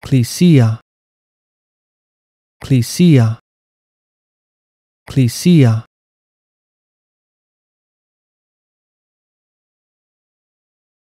Clisia. Clisia. Clisia.